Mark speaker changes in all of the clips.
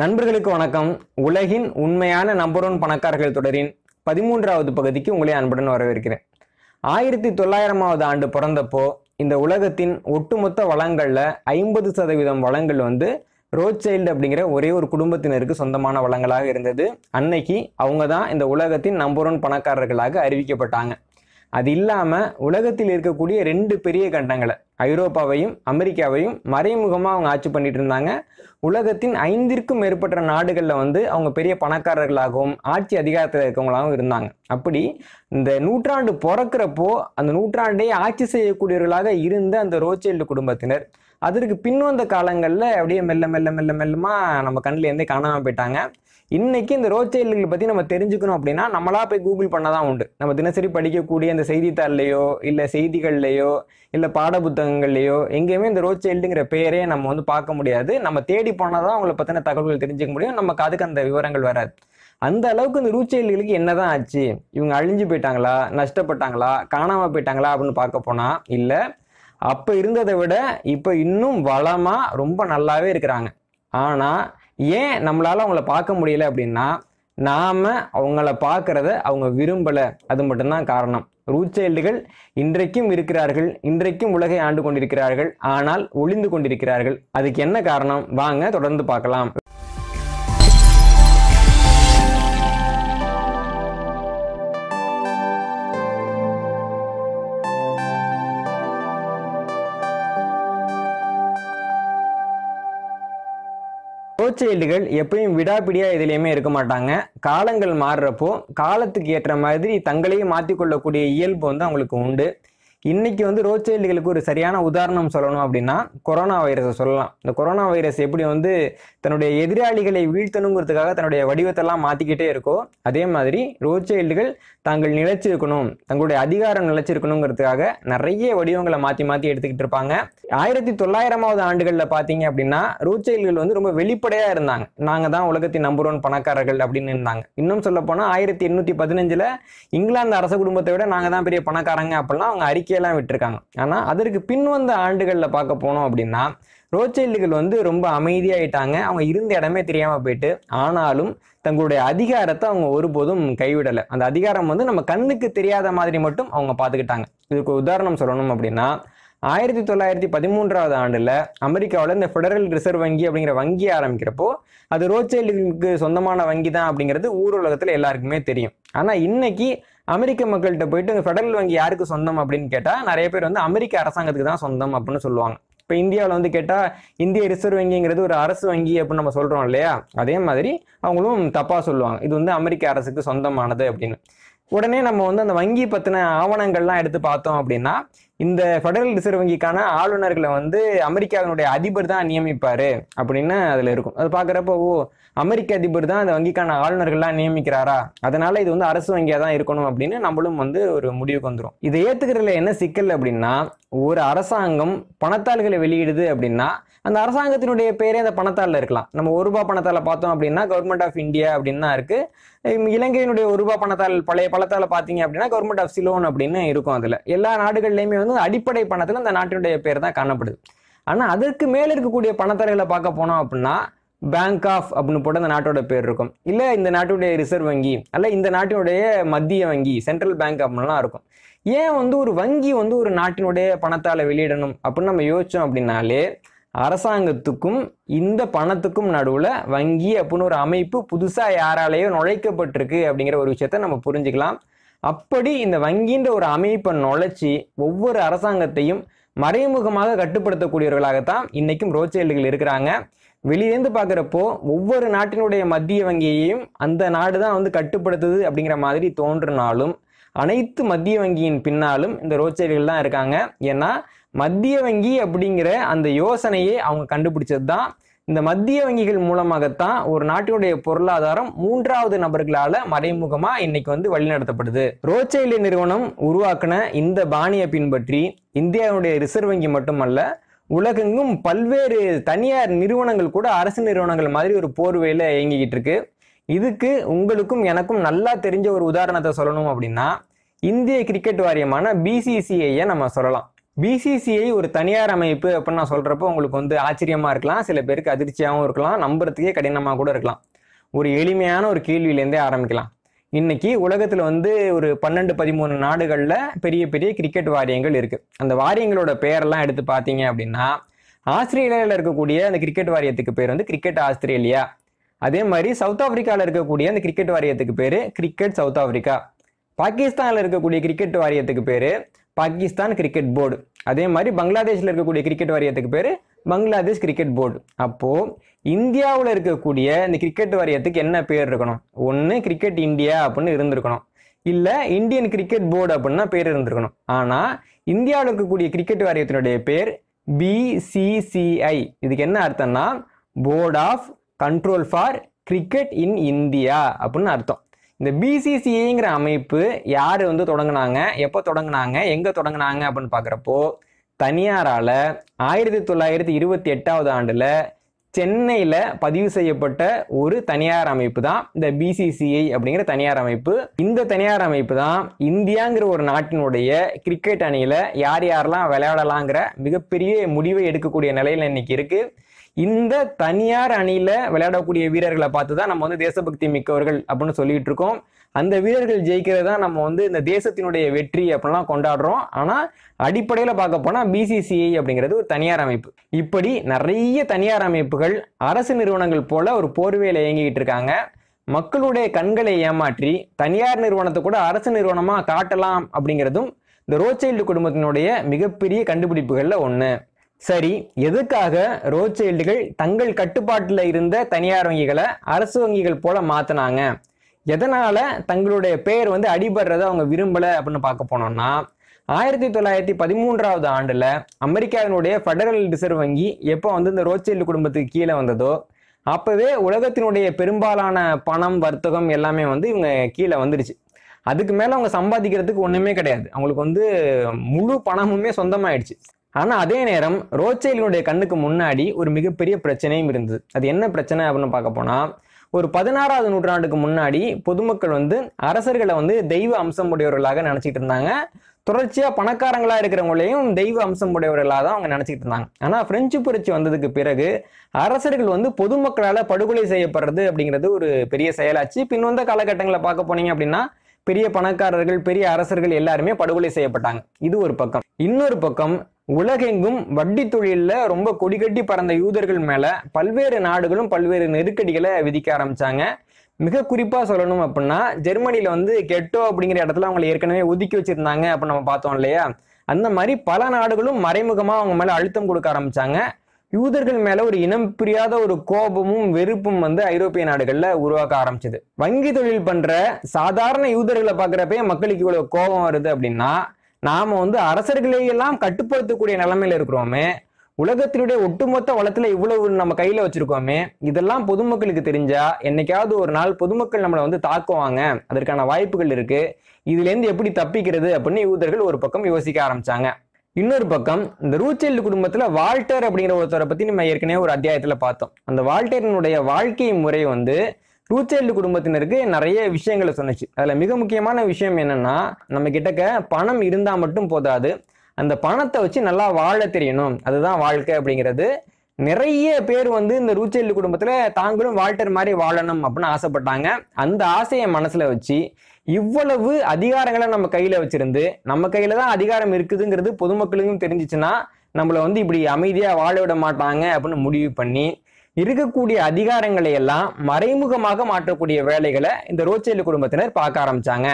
Speaker 1: நண்பர்களுக்கு வணக்கம் உலகின் உண்மையான நம்பர் ஒன் பணக்காரர்கள் தொடரின் பதிமூன்றாவது பகுதிக்கு உங்களை அன்புடன் வரவேற்கிறேன் ஆயிரத்தி தொள்ளாயிரமாவது ஆண்டு பிறந்தப்போ இந்த உலகத்தின் ஒட்டுமொத்த வளங்களில் ஐம்பது சதவீதம் வளங்கள் வந்து ரோச்சைல்டு அப்படிங்கிற ஒரே ஒரு குடும்பத்தினருக்கு சொந்தமான வளங்களாக இருந்தது அன்னைக்கு அவங்க தான் இந்த உலகத்தின் நம்பர் ஒன் பணக்காரர்களாக அறிவிக்கப்பட்டாங்க அது இல்லாமல் உலகத்தில் இருக்கக்கூடிய ரெண்டு பெரிய கண்டங்களை ஐரோப்பாவையும் அமெரிக்காவையும் மறைமுகமாக அவங்க ஆட்சி பண்ணிட்டு இருந்தாங்க உலகத்தின் ஐந்திற்கும் மேற்பட்ட நாடுகளில் வந்து அவங்க பெரிய பணக்காரர்களாகவும் ஆட்சி அதிகாரத்தில் இருக்கவங்களாகவும் இருந்தாங்க அப்படி இந்த நூற்றாண்டு பிறக்கிறப்போ அந்த நூற்றாண்டே ஆட்சி செய்யக்கூடியவர்களாக இருந்த அந்த ரோச்சைல்டு குடும்பத்தினர் அதற்கு பின்வந்த காலங்களில் அப்படியே மெல்ல மெல்ல மெல்ல மெல்லமாக நம்ம கண்ணிலேருந்தே காணாமல் போயிட்டாங்க இன்னைக்கு இந்த ரோஸ் செயல்களை பற்றி நம்ம தெரிஞ்சுக்கணும் அப்படின்னா நம்மளா போய் கூகுள் பண்ணதான் உண்டு நம்ம தினசரி படிக்கக்கூடிய இந்த செய்தித்தாள்லையோ இல்லை செய்திகள்லையோ இல்லை பாட புத்தகங்கள்லையோ எங்கேயுமே இந்த ரோஸ் செயல்டுங்கிற பெயரே நம்ம வந்து பார்க்க முடியாது நம்ம தேடி போனாதான் அவங்களை பற்றின தகவல்கள் தெரிஞ்சுக்க முடியும் நமக்கு அதுக்கு அந்த விவரங்கள் வராது அந்த அளவுக்கு இந்த செயல்களுக்கு என்னதான் ஆச்சு இவங்க அழிஞ்சு போயிட்டாங்களா நஷ்டப்பட்டாங்களா காணாமல் போயிட்டாங்களா அப்படின்னு பார்க்க போனால் இல்லை அப்போ இருந்ததை விட இப்போ இன்னும் வளமாக ரொம்ப நல்லாவே இருக்கிறாங்க ஆனால் ஏன் நம்மளால் அவங்கள பார்க்க முடியல அப்படின்னா நாம் அவங்கள பார்க்குறத அவங்க விரும்பலை அது மட்டும்தான் காரணம் ரூச்சைல்டுகள் இன்றைக்கும் இருக்கிறார்கள் இன்றைக்கும் உலகை ஆண்டு கொண்டிருக்கிறார்கள் ஆனால் ஒளிந்து கொண்டிருக்கிறார்கள் அதுக்கு என்ன காரணம் வாங்க தொடர்ந்து பார்க்கலாம் கோச் ஏல்டுகள் எப்பயும் விடாப்பிடியாக எதுலேயுமே இருக்க மாட்டாங்க காலங்கள் மாறுறப்போ காலத்துக்கு ஏற்ற மாதிரி தங்களையே மாற்றிக்கொள்ளக்கூடிய இயல்பு வந்து அவங்களுக்கு உண்டு இன்னைக்கு வந்து ரோச்சைல்டுகளுக்கு ஒரு சரியான உதாரணம் சொல்லணும் அப்படின்னா கொரோனா வைரஸை சொல்லலாம் இந்த கொரோனா வைரஸ் எப்படி வந்து தன்னுடைய எதிராளிகளை வீழ்த்தணுங்கிறதுக்காக தன்னுடைய வடிவத்தெல்லாம் மாத்திக்கிட்டே இருக்கோ அதே மாதிரி ரோச்சைல்டுகள் தாங்கள் நிலைச்சிருக்கணும் தங்களுடைய அதிகாரம் நிலைச்சிருக்கணுங்கிறதுக்காக நிறைய வடிவங்களை மாற்றி மாற்றி எடுத்துக்கிட்டு இருப்பாங்க ஆயிரத்தி தொள்ளாயிரமாவது ஆண்டுகளில் பார்த்தீங்க அப்படின்னா ரூச்செயல்கள் வந்து ரொம்ப வெளிப்படையாக இருந்தாங்க நாங்கள் தான் உலகத்தின் நம்பர் ஒன் பணக்காரர்கள் அப்படின்னு இருந்தாங்க இன்னும் சொல்ல போனால் ஆயிரத்தி எண்ணூற்றி பதினஞ்சில் இங்கிலாந்து அரச குடும்பத்தை விட நாங்கள் தான் பெரிய பணக்காரங்க அப்படின்னா அவங்க அறிக்கையெல்லாம் விட்டுருக்காங்க ஆனால் அதற்கு பின்வந்த ஆண்டுகளில் பார்க்க போனோம் அப்படின்னா ரோச்சைல்டுகள் வந்து ரொம்ப அமைதியாயிட்டாங்க அவங்க இருந்த இடமே தெரியாமல் போயிட்டு ஆனாலும் தங்களுடைய அதிகாரத்தை அவங்க ஒருபோதும் கைவிடலை அந்த அதிகாரம் வந்து நம்ம கண்ணுக்கு தெரியாத மாதிரி மட்டும் அவங்க பார்த்துக்கிட்டாங்க இதுக்கு உதாரணம் சொல்லணும் அப்படின்னா ஆயிரத்தி தொள்ளாயிரத்தி பதிமூன்றாவது ஆண்டில் அமெரிக்காவில் இந்த ஃபெடரல் ரிசர்வ் வங்கி அப்படிங்கிற வங்கி ஆரம்பிக்கிறப்போ அது ரோச்சைல்டுகளுக்கு சொந்தமான வங்கி தான் அப்படிங்கிறது ஊர் உலகத்தில் எல்லாருக்குமே தெரியும் ஆனால் இன்னைக்கு அமெரிக்க மக்கள்கிட்ட போயிட்டு ஃபெடரல் வங்கி யாருக்கு சொந்தம் அப்படின்னு கேட்டால் நிறைய பேர் வந்து அமெரிக்க அரசாங்கத்துக்கு தான் சொந்தம் அப்படின்னு சொல்லுவாங்க இப்போ இந்தியாவில் வந்து கேட்டால் இந்திய ரிசர்வ் வங்கிங்கிறது ஒரு அரசு வங்கி அப்படின்னு நம்ம சொல்கிறோம் இல்லையா அதே மாதிரி அவங்களும் தப்பாக சொல்லுவாங்க இது வந்து அமெரிக்க அரசுக்கு சொந்தமானது அப்படின்னு உடனே நம்ம வந்து அந்த வங்கி பற்றின ஆவணங்கள்லாம் எடுத்து பார்த்தோம் அப்படின்னா இந்த ஃபெடரல் ரிசர்வ் வங்கிக்கான ஆளுநர்களை வந்து அமெரிக்காவினுடைய அதிபர் தான் நியமிப்பார் அப்படின்னு அதில் இருக்கும் அது பார்க்குறப்போ ஓ அமெரிக்க அதிபர் தான் அந்த வங்கிக்கான ஆளுநர்கள்லாம் நியமிக்கிறாரா அதனால் இது வந்து அரசு வங்கியாக தான் இருக்கணும் அப்படின்னு நம்மளும் வந்து ஒரு முடிவுக்கு வந்துடும் இதை ஏற்றுக்கிறதுல என்ன சிக்கல் அப்படின்னா ஒரு அரசாங்கம் பணத்தாள்களை வெளியிடுது அப்படின்னா அந்த அரசாங்கத்தினுடைய பேரே அந்த பணத்தாளில் இருக்கலாம் நம்ம ஒரு ரூபா பணத்தால் பார்த்தோம் அப்படின்னா கவர்மெண்ட் ஆஃப் இந்தியா அப்படின்னா இருக்கு இலங்கையினுடைய ஒரு ரூபா பணத்தால் பழைய பணத்தால் பார்த்தீங்க அப்படின்னா கவர்மெண்ட் ஆஃப் சிலோன் அப்படின்னு இருக்கும் அதில் எல்லா நாடுகள்லையுமே வந்து அடிப்படை பணத்தில் அந்த நாட்டினுடைய பேர் தான் காணப்படுது ஆனால் அதற்கு மேலே இருக்கக்கூடிய பணத்தரைகளை பார்க்க போனோம் அப்படின்னா பேங்க் ஆஃப் அப்படின்னு போட்டு அந்த நாட்டோட பேர் இருக்கும் இல்லை இந்த நாட்டினுடைய ரிசர்வ் வங்கி அல்ல இந்த நாட்டினுடைய மத்திய வங்கி சென்ட்ரல் பேங்க் அப்படின்லாம் இருக்கும் ஏன் வந்து ஒரு வங்கி வந்து ஒரு நாட்டினுடைய பணத்தால் வெளியிடணும் அப்படின்னு நம்ம யோசித்தோம் அப்படின்னாலே அரசாங்கத்துக்கும் இந்த பணத்துக்கும் நடுவில் வங்கி அப்படின்னு ஒரு அமைப்பு புதுசாக யாராலேயோ நுழைக்கப்பட்டிருக்கு அப்படிங்கிற ஒரு விஷயத்த நம்ம புரிஞ்சுக்கலாம் அப்படி இந்த வங்கின்ற ஒரு அமைப்பை நுழைச்சி ஒவ்வொரு அரசாங்கத்தையும் மறைமுகமாக கட்டுப்படுத்தக்கூடியவர்களாகத்தான் இன்றைக்கும் ரோச்சேல்டுகள் இருக்கிறாங்க வெளியிலேருந்து பார்க்குறப்போ ஒவ்வொரு நாட்டினுடைய மத்திய வங்கியையும் அந்த நாடு தான் வந்து கட்டுப்படுத்துது அப்படிங்கிற மாதிரி தோன்றினாலும் அனைத்து மத்திய வங்கியின் பின்னாலும் இந்த ரோச்சைல்டுகள் தான் இருக்காங்க ஏன்னா மத்திய வங்கி அப்படிங்கிற அந்த யோசனையே அவங்க கண்டுபிடிச்சது தான் இந்த மத்திய வங்கிகள் மூலமாகத்தான் ஒரு நாட்டினுடைய பொருளாதாரம் மூன்றாவது நபர்களால மறைமுகமா இன்னைக்கு வந்து வழிநடத்தப்படுது ரோச்சைலி நிறுவனம் உருவாக்கின இந்த பாணியை பின்பற்றி இந்தியாவுடைய ரிசர்வ் வங்கி மட்டுமல்ல உலகெங்கும் பல்வேறு தனியார் நிறுவனங்கள் கூட அரசு நிறுவனங்கள் மாதிரி ஒரு போர்வையில் இயங்கிக்கிட்டு இருக்கு இதுக்கு உங்களுக்கும் எனக்கும் நல்லா தெரிஞ்ச ஒரு உதாரணத்தை சொல்லணும் அப்படின்னா இந்திய கிரிக்கெட் வாரியமான பிசிசிஐயை நம்ம சொல்லலாம் பிசிசிஐ ஒரு தனியார் அமைப்பு அப்படின்னு நான் சொல்கிறப்போ உங்களுக்கு வந்து ஆச்சரியமாக இருக்கலாம் சில பேருக்கு அதிர்ச்சியாகவும் இருக்கலாம் நம்புறதுக்கே கடினமாக கூட இருக்கலாம் ஒரு எளிமையான ஒரு கேள்வியிலேருந்தே ஆரம்பிக்கலாம் இன்னைக்கு உலகத்தில் வந்து ஒரு பன்னெண்டு பதிமூணு நாடுகளில் பெரிய பெரிய கிரிக்கெட் வாரியங்கள் இருக்குது அந்த வாரியங்களோட பேரெல்லாம் எடுத்து பார்த்தீங்க அப்படின்னா ஆஸ்திரேலியாவில் இருக்கக்கூடிய அந்த கிரிக்கெட் வாரியத்துக்கு பேர் வந்து கிரிக்கெட் ஆஸ்திரேலியா அதே மாதிரி சவுத் ஆஃப்ரிக்காவில் இருக்கக்கூடிய அந்த கிரிக்கெட் வாரியத்துக்கு பேர் கிரிக்கெட் சவுத் ஆஃப்ரிக்கா பாகிஸ்தானில் இருக்கக்கூடிய கிரிக்கெட் வாரியத்துக்கு பேர் பாகிஸ்தான் கிரிக்கெட் போர்டு அதே மாதிரி பங்களாதேஷில் இருக்கக்கூடிய கிரிக்கெட் வாரியத்துக்கு பேர் பங்களாதேஷ் கிரிக்கெட் போர்டு அப்போது இந்தியாவில் இருக்கக்கூடிய இந்த கிரிக்கெட் வாரியத்துக்கு என்ன பேர் இருக்கணும் ஒன்று கிரிக்கெட் இந்தியா அப்படின்னு இருந்திருக்கணும் இல்லை இந்தியன் கிரிக்கெட் போர்டு அப்படின்னா பேர் இருந்திருக்கணும் ஆனால் இந்தியாவில் இருக்கக்கூடிய கிரிக்கெட் வாரியத்தினுடைய பேர் பிசிசிஐ இதுக்கு என்ன அர்த்தம்னா board of control for cricket in India அப்படின்னு அர்த்தம் இந்த பிசிசிஐங்கிற அமைப்பு யார் வந்து தொடங்கினாங்க எப்போ தொடங்கினாங்க எங்கே தொடங்கினாங்க அப்படின்னு பார்க்குறப்போ தனியாரால் ஆயிரத்தி தொள்ளாயிரத்தி இருபத்தி எட்டாவது ஆண்டில் சென்னையில் பதிவு செய்யப்பட்ட ஒரு தனியார் அமைப்பு தான் இந்த பிசிசிஐ அப்படிங்கிற தனியார் அமைப்பு இந்த தனியார் அமைப்பு தான் இந்தியாங்கிற ஒரு நாட்டினுடைய கிரிக்கெட் அணியில் யார் யாரெல்லாம் விளையாடலாங்கிற மிகப்பெரிய முடிவை எடுக்கக்கூடிய நிலையில் இன்னைக்கு இருக்குது இந்த தனியார் அணியில விளையாடக்கூடிய வீரர்களை பார்த்து தான் நம்ம வந்து தேசபக்தி மிக்கவர்கள் அப்படின்னு சொல்லிட்டு இருக்கோம் அந்த வீரர்கள் ஜெயிக்கிறது தான் நம்ம வந்து இந்த தேசத்தினுடைய வெற்றி அப்படின்லாம் கொண்டாடுறோம் ஆனால் அடிப்படையில் பார்க்க போனால் பிசிசிஐ அப்படிங்கிறது ஒரு தனியார் அமைப்பு இப்படி நிறைய தனியார் அமைப்புகள் அரசு நிறுவனங்கள் போல ஒரு போர்வையில் இயங்கிக்கிட்டு இருக்காங்க மக்களுடைய கண்களை ஏமாற்றி தனியார் நிறுவனத்தை கூட அரசு நிறுவனமாக காட்டலாம் அப்படிங்கிறதும் இந்த ரோச்சைல்டு குடும்பத்தினுடைய மிகப்பெரிய கண்டுபிடிப்புகளில் ஒன்று சரி எதுக்காக ரோச்சைல்டுகள் தங்கள் கட்டுப்பாட்டில் இருந்த தனியார் வங்கிகளை அரசு வங்கிகள் போல மாத்தினாங்க எதனால தங்களுடைய பெயர் வந்து அடிபடுறத அவங்க விரும்பலை அப்படின்னு பார்க்க போனோம்னா ஆயிரத்தி தொள்ளாயிரத்தி பதிமூன்றாவது ஆண்டில் அமெரிக்காவினுடைய ஃபெடரல் ரிசர்வ் வங்கி எப்போ வந்து இந்த ரோச்சைல்டு குடும்பத்துக்கு கீழே வந்ததோ அப்போவே உலகத்தினுடைய பெரும்பாலான பணம் வர்த்தகம் எல்லாமே வந்து இவங்க கீழே வந்துடுச்சு அதுக்கு மேலே அவங்க சம்பாதிக்கிறதுக்கு ஒன்றுமே கிடையாது அவங்களுக்கு வந்து முழு பணமுமே சொந்தமாயிடுச்சு ஆனால் அதே நேரம் ரோச்சைலினுடைய கண்ணுக்கு முன்னாடி ஒரு மிகப்பெரிய பிரச்சனையும் இருந்தது அது என்ன பிரச்சனை அப்படின்னு பார்க்க போனால் ஒரு பதினாறாவது நூற்றாண்டுக்கு முன்னாடி பொதுமக்கள் வந்து அரசர்களை வந்து தெய்வ அம்சம் உடையவர்களாக நினச்சிட்டு இருந்தாங்க தொடர்ச்சியாக பணக்காரங்களாக இருக்கிறவங்களையும் தெய்வ அம்சம் உடையவர்களாக தான் அவங்க நினச்சிட்டு இருந்தாங்க ஆனால் பிரெஞ்சு புரட்சி வந்ததுக்கு பிறகு அரசர்கள் வந்து பொதுமக்களால் படுகொலை செய்யப்படுறது அப்படிங்கிறது ஒரு பெரிய செயலாச்சு பின்வந்த காலகட்டங்களில் பார்க்க போனீங்க அப்படின்னா பெரிய பணக்காரர்கள் பெரிய அரசர்கள் எல்லாருமே படுகொலை செய்யப்பட்டாங்க இது ஒரு பக்கம் இன்னொரு பக்கம் உலகெங்கும் வட்டி தொழிலில் ரொம்ப கொடிகட்டி பறந்த யூதர்கள் மேலே பல்வேறு நாடுகளும் பல்வேறு நெருக்கடிகளை விதிக்க ஆரம்பித்தாங்க மிக குறிப்பாக சொல்லணும் அப்படின்னா ஜெர்மனியில் வந்து கெட்டோ அப்படிங்கிற இடத்துல அவங்களை ஏற்கனவே ஒதுக்கி வச்சுருந்தாங்க அப்போ நம்ம பார்த்தோம் இல்லையா அந்த மாதிரி பல நாடுகளும் மறைமுகமாக அவங்க மேலே அழுத்தம் கொடுக்க ஆரம்பித்தாங்க யூதர்கள் மேல ஒரு இனம் புரியாத ஒரு கோபமும் வெறுப்பும் வந்து ஐரோப்பிய நாடுகள்ல உருவாக்க ஆரம்பிச்சது வங்கி தொழில் பண்ற சாதாரண யூதர்களை பாக்குறப்பே மக்களுக்கு இவ்வளவு கோபம் வருது அப்படின்னா நாம வந்து அரசர்களையெல்லாம் கட்டுப்படுத்தக்கூடிய நிலைமையில இருக்கிறோமே உலகத்தினுடைய ஒட்டுமொத்த வளத்துல இவ்வளவு நம்ம கையில வச்சிருக்கோமே இதெல்லாம் பொதுமக்களுக்கு தெரிஞ்சா என்னைக்காவது ஒரு நாள் பொதுமக்கள் நம்மளை வந்து தாக்குவாங்க அதற்கான வாய்ப்புகள் இருக்கு இதுல இருந்து எப்படி தப்பிக்கிறது அப்படின்னு யூதர்கள் ஒரு பக்கம் யோசிக்க ஆரம்பிச்சாங்க இன்னொரு பக்கம் இந்த ரூச்செல்டு குடும்பத்துல வால்டர் அப்படிங்கிற ஒருத்தரை பத்தி நம்ம ஏற்கனவே ஒரு அத்தியாயத்துல பார்த்தோம் அந்த வால்டரினுடைய வாழ்க்கை முறை வந்து டூ சைல்டு குடும்பத்தினருக்கு நிறைய விஷயங்களை சொன்னிச்சு அதில் மிக முக்கியமான விஷயம் என்னென்னா நம்ம கிட்டக்க பணம் இருந்தால் மட்டும் போதாது அந்த பணத்தை வச்சு நல்லா வாழ தெரியணும் அதுதான் வாழ்க்கை அப்படிங்கிறது நிறைய பேர் வந்து இந்த ரூச்செல்லு குடும்பத்தில் தாங்களும் வால்டர் மாதிரி வாழணும் அப்படின்னு ஆசைப்பட்டாங்க அந்த ஆசையை மனசில் வச்சு இவ்வளவு அதிகாரங்களை நம்ம கையில் வச்சுருந்து நம்ம கையில் தான் அதிகாரம் இருக்குதுங்கிறது பொதுமக்களுக்கும் தெரிஞ்சிச்சுன்னா நம்மளை வந்து இப்படி அமைதியாக வாழ விட மாட்டாங்க அப்படின்னு முடிவு பண்ணி இருக்கக்கூடிய அதிகாரங்களை எல்லாம் மறைமுகமாக மாற்றக்கூடிய வேலைகளை இந்த ரோச்சேலு குடும்பத்தினர் பார்க்க ஆரம்பிச்சாங்க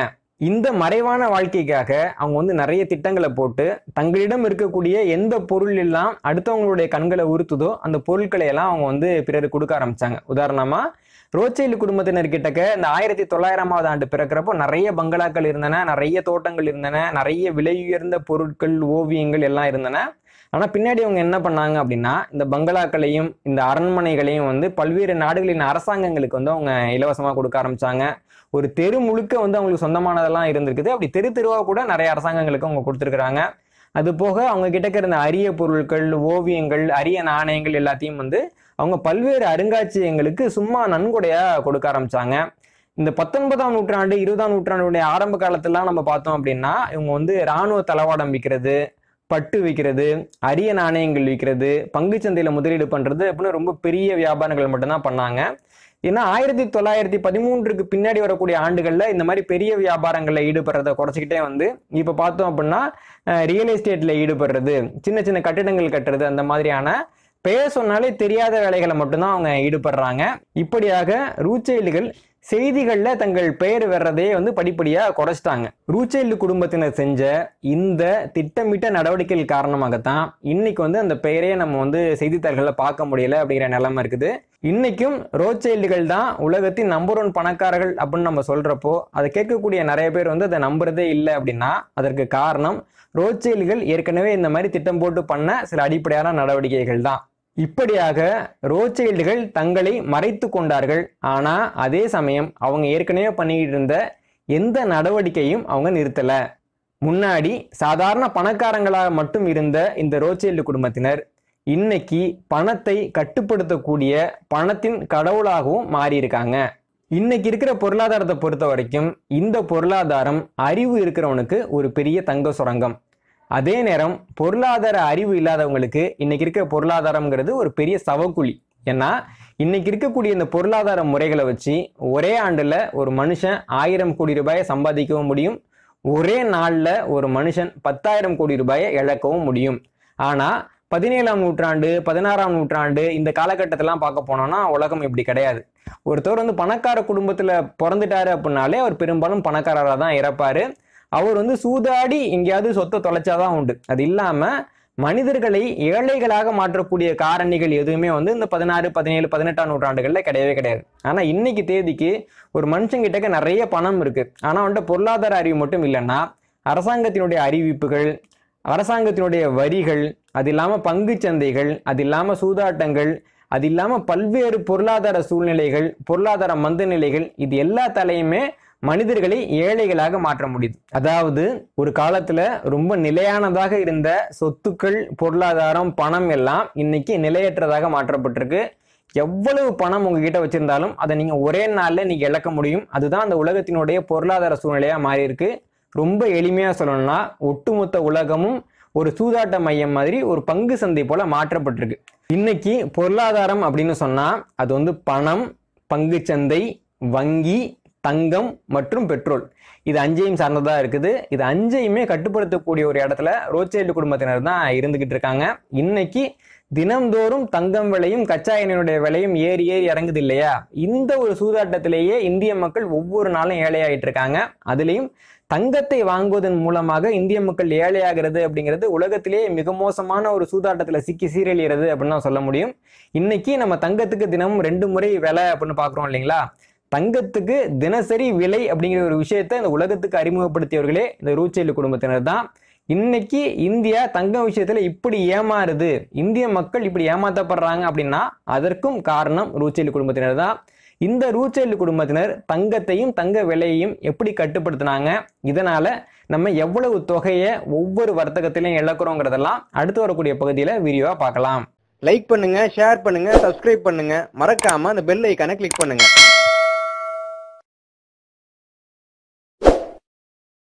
Speaker 1: இந்த மறைவான வாழ்க்கைக்காக அவங்க வந்து நிறைய திட்டங்களை போட்டு தங்களிடம் இருக்கக்கூடிய எந்த பொருள் எல்லாம் அடுத்தவங்களுடைய கண்களை உறுத்துதோ அந்த பொருட்களை எல்லாம் அவங்க வந்து பிறர் கொடுக்க ஆரம்பிச்சாங்க உதாரணமா ரோச்சேலு குடும்பத்தினர் கிட்டக்க இந்த ஆயிரத்தி தொள்ளாயிரமாவது ஆண்டு பிறக்கிறப்போ நிறைய பங்களாக்கள் இருந்தன நிறைய தோட்டங்கள் இருந்தன நிறைய விலை உயர்ந்த பொருட்கள் ஓவியங்கள் எல்லாம் இருந்தன ஆனால் பின்னாடி அவங்க என்ன பண்ணாங்க அப்படின்னா இந்த பங்களாக்களையும் இந்த அரண்மனைகளையும் வந்து பல்வேறு நாடுகளின் அரசாங்கங்களுக்கு வந்து அவங்க இலவசமாக கொடுக்க ஆரம்பித்தாங்க ஒரு தெரு முழுக்க வந்து அவங்களுக்கு சொந்தமானதெல்லாம் இருந்திருக்குது அப்படி தெரு தெருவாக கூட நிறைய அரசாங்கங்களுக்கு அவங்க கொடுத்துருக்குறாங்க அது போக அவங்க கிட்டக்க இருந்த அரிய பொருட்கள் ஓவியங்கள் அரிய நாணயங்கள் எல்லாத்தையும் வந்து அவங்க பல்வேறு அருங்காட்சியகங்களுக்கு சும்மா நன்கொடையாக கொடுக்க ஆரம்பித்தாங்க இந்த பத்தொன்பதாம் நூற்றாண்டு இருபதாம் நூற்றாண்டுடைய ஆரம்ப காலத்திலாம் நம்ம பார்த்தோம் அப்படின்னா இவங்க வந்து இராணுவ தளவாடம் விற்கிறது பட்டு விற்கிறது அரிய நாணயங்கள் விற்கிறது சந்தையில் முதலீடு பண்ணுறது அப்படின்னு ரொம்ப பெரிய வியாபாரங்கள் மட்டும்தான் பண்ணாங்க ஏன்னா ஆயிரத்தி தொள்ளாயிரத்தி பதிமூன்றுக்கு பின்னாடி வரக்கூடிய ஆண்டுகளில் இந்த மாதிரி பெரிய வியாபாரங்களில் ஈடுபடுறத குறைச்சிக்கிட்டே வந்து இப்போ பார்த்தோம் அப்படின்னா ரியல் எஸ்டேட்டில் ஈடுபடுறது சின்ன சின்ன கட்டிடங்கள் கட்டுறது அந்த மாதிரியான பெயர் சொன்னாலே தெரியாத வேலைகளை மட்டும்தான் அவங்க ஈடுபடுறாங்க இப்படியாக ரூச்செயல்கள் செய்திகளில் தங்கள் பெயர் வர்றதே வந்து படிப்படியாக குறைச்சிட்டாங்க ரூச்செல்லு குடும்பத்தினர் செஞ்ச இந்த திட்டமிட்ட நடவடிக்கைகள் காரணமாகத்தான் இன்னைக்கு வந்து அந்த பெயரே நம்ம வந்து செய்தித்தாள்களை பார்க்க முடியல அப்படிங்கிற நிலைமை இருக்குது இன்னைக்கும் ரோச்சைல்டுகள் தான் உலகத்தின் நம்பர் ஒன் பணக்காரர்கள் அப்படின்னு நம்ம சொல்கிறப்போ அதை கேட்கக்கூடிய நிறைய பேர் வந்து அதை நம்புறதே இல்லை அப்படின்னா அதற்கு காரணம் ரோச்சைல்டுகள் ஏற்கனவே இந்த மாதிரி திட்டம் போட்டு பண்ண சில அடிப்படையான நடவடிக்கைகள் தான் இப்படியாக ரோச்சைல்டுகள் தங்களை மறைத்து கொண்டார்கள் ஆனால் அதே சமயம் அவங்க ஏற்கனவே பண்ணிக்கிட்டு இருந்த எந்த நடவடிக்கையும் அவங்க நிறுத்தலை முன்னாடி சாதாரண பணக்காரங்களாக மட்டும் இருந்த இந்த ரோச்சைல்டு குடும்பத்தினர் இன்னைக்கு பணத்தை கட்டுப்படுத்தக்கூடிய பணத்தின் கடவுளாகவும் மாறியிருக்காங்க இன்னைக்கு இருக்கிற பொருளாதாரத்தை பொறுத்த வரைக்கும் இந்த பொருளாதாரம் அறிவு இருக்கிறவனுக்கு ஒரு பெரிய தங்க சுரங்கம் அதே நேரம் பொருளாதார அறிவு இல்லாதவங்களுக்கு இன்னைக்கு இருக்க பொருளாதாரம்ங்கிறது ஒரு பெரிய சவக்குழி ஏன்னா இன்னைக்கு இருக்கக்கூடிய இந்த பொருளாதார முறைகளை வச்சு ஒரே ஆண்டில் ஒரு மனுஷன் ஆயிரம் கோடி ரூபாயை சம்பாதிக்கவும் முடியும் ஒரே நாளில் ஒரு மனுஷன் பத்தாயிரம் கோடி ரூபாயை இழக்கவும் முடியும் ஆனால் பதினேழாம் நூற்றாண்டு பதினாறாம் நூற்றாண்டு இந்த காலகட்டத்தெல்லாம் பார்க்க போனோம்னா உலகம் இப்படி கிடையாது ஒருத்தர் வந்து பணக்கார குடும்பத்தில் பிறந்துட்டாரு அப்படின்னாலே அவர் பெரும்பாலும் பணக்காரராக தான் இறப்பார் அவர் வந்து சூதாடி எங்கேயாவது சொத்தை தொலைச்சாதான் உண்டு அது இல்லாமல் மனிதர்களை ஏழைகளாக மாற்றக்கூடிய காரணிகள் எதுவுமே வந்து இந்த பதினாறு பதினேழு பதினெட்டாம் நூற்றாண்டுகளில் கிடையவே கிடையாது ஆனால் இன்னைக்கு தேதிக்கு ஒரு மனுஷங்கிட்டக்க நிறைய பணம் இருக்குது ஆனால் வந்துட்டு பொருளாதார அறிவு மட்டும் இல்லைன்னா அரசாங்கத்தினுடைய அறிவிப்புகள் அரசாங்கத்தினுடைய வரிகள் அது இல்லாமல் பங்கு சந்தைகள் அது இல்லாமல் சூதாட்டங்கள் அது இல்லாமல் பல்வேறு பொருளாதார சூழ்நிலைகள் பொருளாதார மந்த நிலைகள் இது எல்லா தலையுமே மனிதர்களை ஏழைகளாக மாற்ற முடியுது அதாவது ஒரு காலத்துல ரொம்ப நிலையானதாக இருந்த சொத்துக்கள் பொருளாதாரம் பணம் எல்லாம் இன்னைக்கு நிலையற்றதாக மாற்றப்பட்டிருக்கு எவ்வளவு பணம் உங்ககிட்ட வச்சிருந்தாலும் அதை நீங்க ஒரே நாள்ல நீங்க இழக்க முடியும் அதுதான் அந்த உலகத்தினுடைய பொருளாதார சூழ்நிலையா மாறி இருக்கு ரொம்ப எளிமையா சொல்லணும்னா ஒட்டுமொத்த உலகமும் ஒரு சூதாட்ட மையம் மாதிரி ஒரு பங்கு சந்தை போல மாற்றப்பட்டிருக்கு இன்னைக்கு பொருளாதாரம் அப்படின்னு சொன்னா அது வந்து பணம் பங்கு சந்தை வங்கி தங்கம் மற்றும் பெட்ரோல் இது அஞ்சையும் சார்ந்ததாக இருக்குது இது அஞ்சையுமே கட்டுப்படுத்தக்கூடிய ஒரு இடத்துல ரோச்சைல்டு குடும்பத்தினர் தான் இருந்துக்கிட்டு இருக்காங்க இன்னைக்கு தினம்தோறும் தங்கம் விலையும் கச்சா எண்ணெயினுடைய விலையும் ஏறி ஏறி இறங்குது இல்லையா இந்த ஒரு சூதாட்டத்திலேயே இந்திய மக்கள் ஒவ்வொரு நாளும் ஏழையாயிட்டு இருக்காங்க அதுலேயும் தங்கத்தை வாங்குவதன் மூலமாக இந்திய மக்கள் ஏழையாகிறது அப்படிங்கிறது உலகத்திலேயே மிக மோசமான ஒரு சூதாட்டத்தில் சிக்கி சீரழிகிறது அப்படின்னு தான் சொல்ல முடியும் இன்னைக்கு நம்ம தங்கத்துக்கு தினமும் ரெண்டு முறை விலை அப்படின்னு பார்க்குறோம் இல்லைங்களா தங்கத்துக்கு தினசரி விலை அப்படிங்கிற ஒரு விஷயத்தை இந்த உலகத்துக்கு அறிமுகப்படுத்தியவர்களே இந்த ரூச்செல்லு குடும்பத்தினர் தான் இன்னைக்கு இந்தியா தங்கம் விஷயத்துல இப்படி ஏமாறுது இந்திய மக்கள் இப்படி ஏமாத்தப்படுறாங்க அப்படின்னா அதற்கும் காரணம் ரூச்செல்லு குடும்பத்தினர் தான் இந்த ரூச்செல்லு குடும்பத்தினர் தங்கத்தையும் தங்க விலையையும் எப்படி கட்டுப்படுத்தினாங்க இதனால நம்ம எவ்வளவு தொகையை ஒவ்வொரு வர்த்தகத்திலையும் இழக்கிறோங்கிறதெல்லாம் அடுத்து வரக்கூடிய பகுதியில் விரிவாக பார்க்கலாம் லைக் பண்ணுங்க ஷேர் பண்ணுங்க சப்ஸ்கிரைப் பண்ணுங்க மறக்காம அந்த பெல் ஐக்கானை கிளிக் பண்ணுங்க